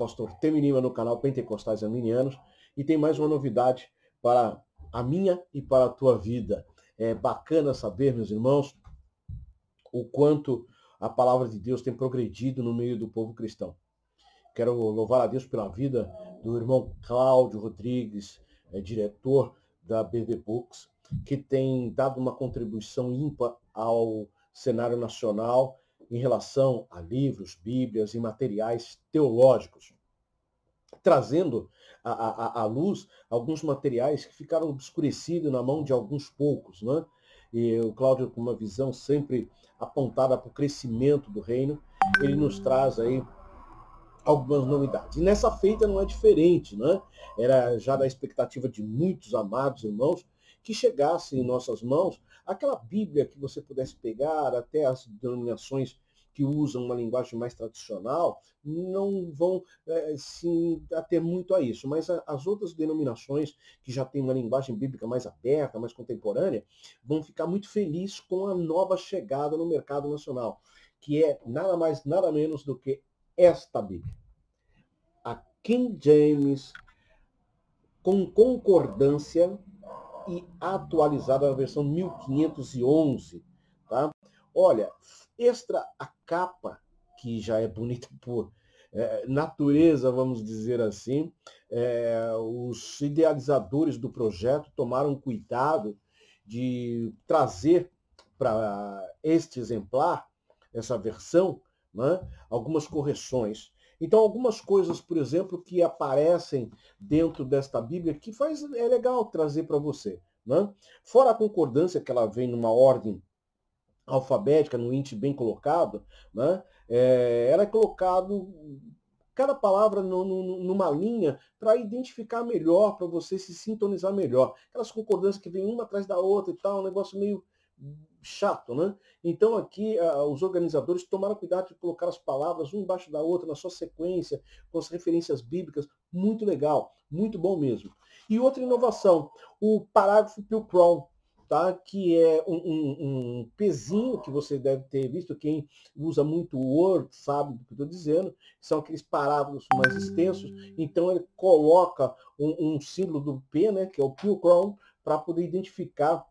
pastor Temirima no canal Pentecostais Arminianos e tem mais uma novidade para a minha e para a tua vida. É bacana saber, meus irmãos, o quanto a palavra de Deus tem progredido no meio do povo cristão. Quero louvar a Deus pela vida do irmão Cláudio Rodrigues, é, diretor da BB Books, que tem dado uma contribuição ímpar ao cenário nacional em relação a livros, bíblias e materiais teológicos, trazendo à, luz alguns materiais que ficaram obscurecidos na mão de alguns poucos. Né? E o Cláudio, com uma visão sempre apontada para o crescimento do reino, ele nos traz aí algumas novidades. E nessa feita não é diferente, né? Era já da expectativa de muitos amados irmãos que chegasse em nossas mãos aquela Bíblia que você pudesse pegar, até as denominações que usam uma linguagem mais tradicional, não vão é, se ater muito a isso. Mas as outras denominações que já têm uma linguagem bíblica mais aberta, mais contemporânea, vão ficar muito felizes com a nova chegada no mercado nacional, que é nada mais, nada menos do que esta Bíblia. A King James, com concordância e atualizada na versão 1511, tá? Olha, extra a capa, que já é bonita por é, natureza, vamos dizer assim, é, os idealizadores do projeto tomaram cuidado de trazer para este exemplar, essa versão, né, algumas correções. Então, algumas coisas, por exemplo, que aparecem dentro desta Bíblia que faz, é legal trazer para você. Né? Fora a concordância, que ela vem numa ordem alfabética, no índice bem colocado, né? é, ela é colocado cada palavra no, no, numa linha para identificar melhor, para você se sintonizar melhor. Aquelas concordâncias que vem uma atrás da outra e tal, um negócio meio chato, né? Então aqui a, os organizadores tomaram cuidado de colocar as palavras um embaixo da outra na sua sequência, com as referências bíblicas, muito legal, muito bom mesmo. E outra inovação, o parágrafo Pilcron, tá? que é um, um, um, pezinho que você deve ter visto, quem usa muito Word sabe do que estou dizendo, são aqueles parágrafos mais extensos, então ele coloca um, um símbolo do P, né? que é o Pilcron, para poder identificar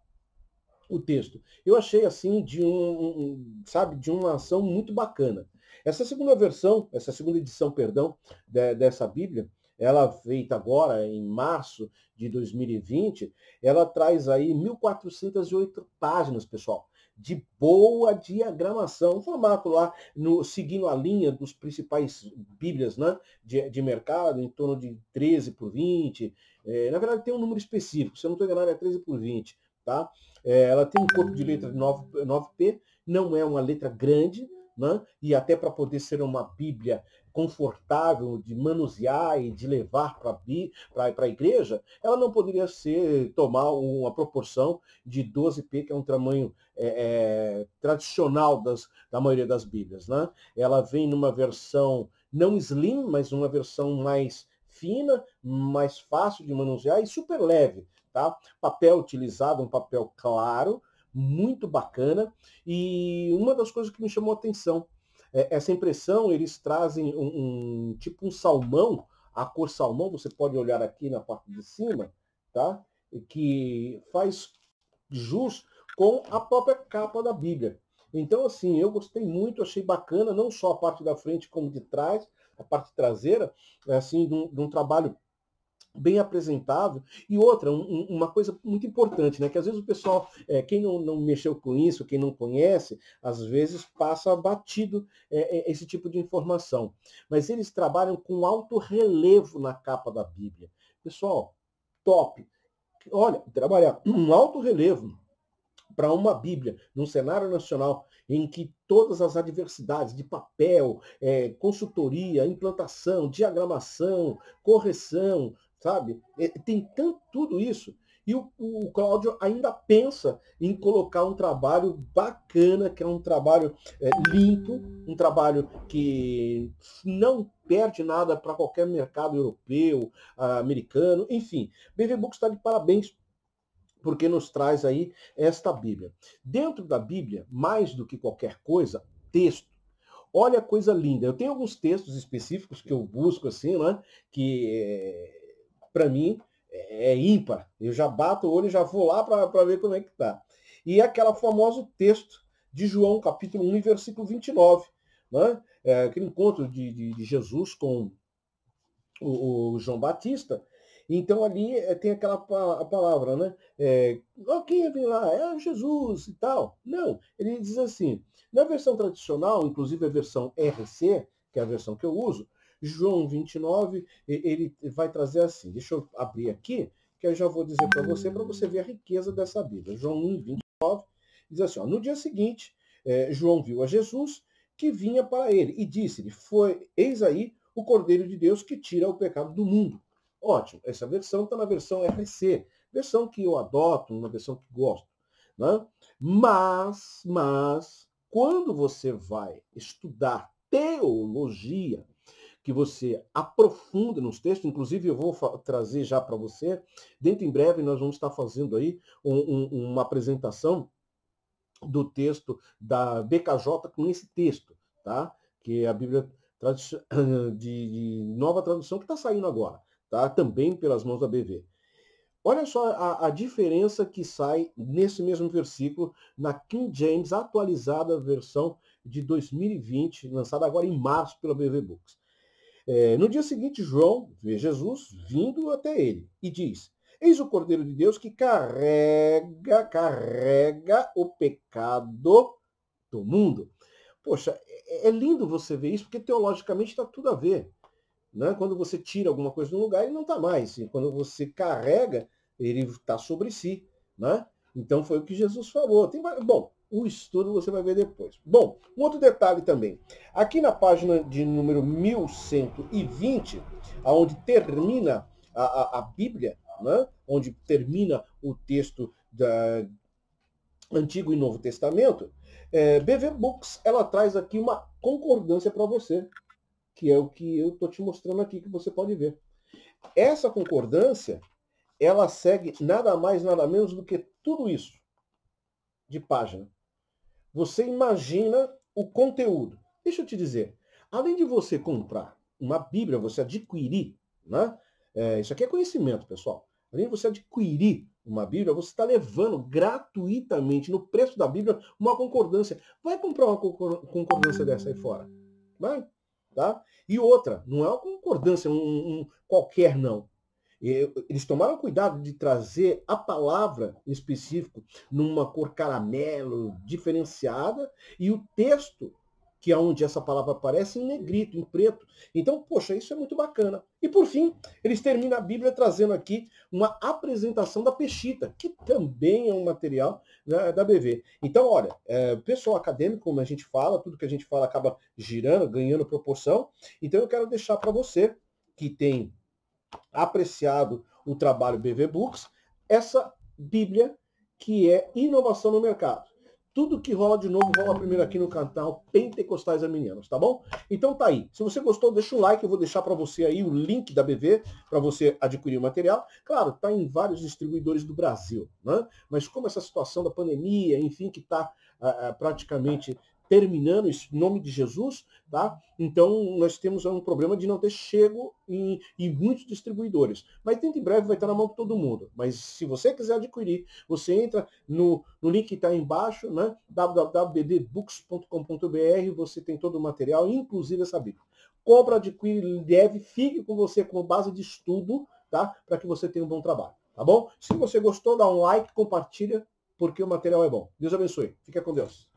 o texto. Eu achei assim de um, sabe, de uma ação muito bacana. Essa segunda versão, essa segunda edição, perdão, de, dessa Bíblia, ela feita agora em março de 2020, ela traz aí 1408 páginas, pessoal, de boa diagramação, um formato lá no seguindo a linha dos principais bíblias, né, de, de mercado, em torno de 13 por 20. É, na verdade tem um número específico, se eu não estou enganado é 13 por 20 Tá? É, ela tem um corpo de letra 9, hum. 9P, não é uma letra grande, né? e até para poder ser uma Bíblia confortável de manusear e de levar para a igreja, ela não poderia ser tomar uma proporção de 12p, que é um tamanho é, é, tradicional das, da maioria das Bíblias. Né? Ela vem numa versão não slim, mas uma versão mais fina, mais fácil de manusear e super leve tá? Papel utilizado, um papel claro, muito bacana. E uma das coisas que me chamou a atenção, é, essa impressão, eles trazem um, um, tipo um salmão, a cor salmão, você pode olhar aqui na parte de cima, tá? Que faz jus com a própria capa da Bíblia. Então, assim, eu gostei muito, achei bacana, não só a parte da frente como de trás, a parte traseira, é, assim, de um, de um trabalho bem apresentável. E outra, um, uma coisa muito importante, né? Que às vezes o pessoal, é, quem não, não, mexeu com isso, quem não conhece, às vezes passa batido é, é esse tipo de informação. Mas eles trabalham com alto relevo na capa da Bíblia. Pessoal, top. Olha, trabalhar um alto relevo para uma Bíblia, num cenário nacional em que todas as adversidades de papel, é, consultoria, implantação, diagramação, correção, sabe? É, tem tanto tudo isso. E o, o Cláudio ainda pensa em colocar um trabalho bacana, que é um trabalho é, limpo, um trabalho que não perde nada para qualquer mercado europeu, ah, americano, enfim. BV Books está de parabéns porque nos traz aí esta Bíblia. Dentro da Bíblia, mais do que qualquer coisa, texto. Olha a coisa linda. Eu tenho alguns textos específicos que eu busco assim, né? Que é para mim é, é, ímpar. Eu já bato o olho e já vou lá para ver como é que tá E é aquele famoso texto de João, capítulo 1, versículo 29. Né? É, aquele encontro de, de, de Jesus com o, o, João Batista. Então ali é, tem aquela pa, palavra, né? É, oh, quem vem lá? É Jesus e tal. Não, ele diz assim. Na versão tradicional, inclusive a versão RC, que é a versão que eu uso, João 29, ele vai trazer assim. Deixa eu abrir aqui, que eu já vou dizer para você, para você ver a riqueza dessa Bíblia. João 1, 29, diz assim, ó, no dia seguinte, eh, João viu a Jesus que vinha para ele e disse-lhe, foi, eis aí o Cordeiro de Deus que tira o pecado do mundo. Ótimo, essa versão está na versão RC, versão que eu adoto, uma versão que gosto. Né? Mas, mas, quando você vai estudar teologia, que você aprofunda nos textos, inclusive eu vou trazer já para você, dentro em breve nós vamos estar fazendo aí um, um, uma apresentação do texto da BKJ com esse texto, tá? Que é a Bíblia de, de nova tradução que está saindo agora, tá? Também pelas mãos da BV. Olha só a, a, diferença que sai nesse mesmo versículo na King James atualizada versão de 2020, lançada agora em março pela BV Books. É, no dia seguinte, João vê Jesus vindo até ele e diz: Eis o Cordeiro de Deus que carrega, carrega o pecado do mundo. Poxa, é, é lindo você ver isso, porque teologicamente está tudo a ver. Né? Quando você tira alguma coisa de um lugar, ele não está mais. E quando você carrega, ele está sobre si. Né? Então foi o que Jesus falou. Tem, bom, o estudo você vai ver depois. Bom, um outro detalhe também. Aqui na página de número 1120, aonde termina a, a, a Bíblia, né? onde termina o texto da Antigo e Novo Testamento, é, BV Books ela traz aqui uma concordância para você, que é o que eu estou te mostrando aqui, que você pode ver. Essa concordância, ela segue nada mais, nada menos do que tudo isso de página. Você imagina o conteúdo. Deixa eu te dizer, além de você comprar uma Bíblia, você adquirir, né? É, isso aqui é conhecimento, pessoal. Além de você adquirir uma Bíblia, você está levando gratuitamente no preço da Bíblia uma concordância. Vai comprar uma concordância dessa aí fora. Vai, tá? E outra, não é uma concordância um, um qualquer não. Eles tomaram cuidado de trazer a palavra em específico numa cor caramelo diferenciada e o texto que é onde essa palavra aparece em negrito, em preto. Então, poxa, isso é muito bacana. E por fim, eles terminam a Bíblia trazendo aqui uma apresentação da pechita, que também é um material né, da BV. Então, olha, é, pessoal acadêmico, como a gente fala, tudo que a gente fala acaba girando, ganhando proporção. Então, eu quero deixar para você que tem apreciado o trabalho BV Books, essa Bíblia que é inovação no mercado. Tudo que rola de novo rola primeiro aqui no canal Pentecostais Arminianos, tá bom? Então tá aí. Se você gostou, deixa o like, eu vou deixar para você aí o link da BV para você adquirir o material. Claro, tá em vários distribuidores do Brasil, né? Mas como essa situação da pandemia, enfim, que tá ah, ah, praticamente terminando em nome de Jesus, tá? Então nós temos um problema de não ter chego em, em muitos distribuidores. Mas dentro em breve vai estar na mão de todo mundo. Mas se você quiser adquirir, você entra no, no link que está embaixo, né? www.bdbooks.com.br, você tem todo o material, inclusive essa Bíblia. Compra, adquire, deve, fique com você como base de estudo, tá? Para que você tenha um bom trabalho, tá bom? Se você gostou, dá um like, compartilha, porque o material é bom. Deus abençoe. Fica com Deus.